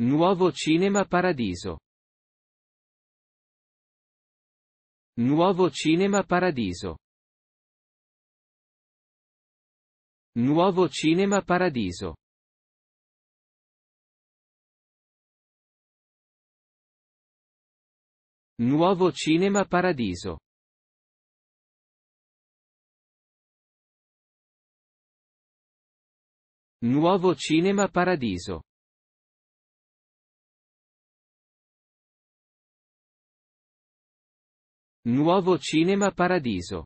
Nuovo Cinema Paradiso. Nuovo Cinema Paradiso. Nuovo Cinema Paradiso. Nuovo Cinema Paradiso. Nuovo Cinema Paradiso. Nuovo Cinema Paradiso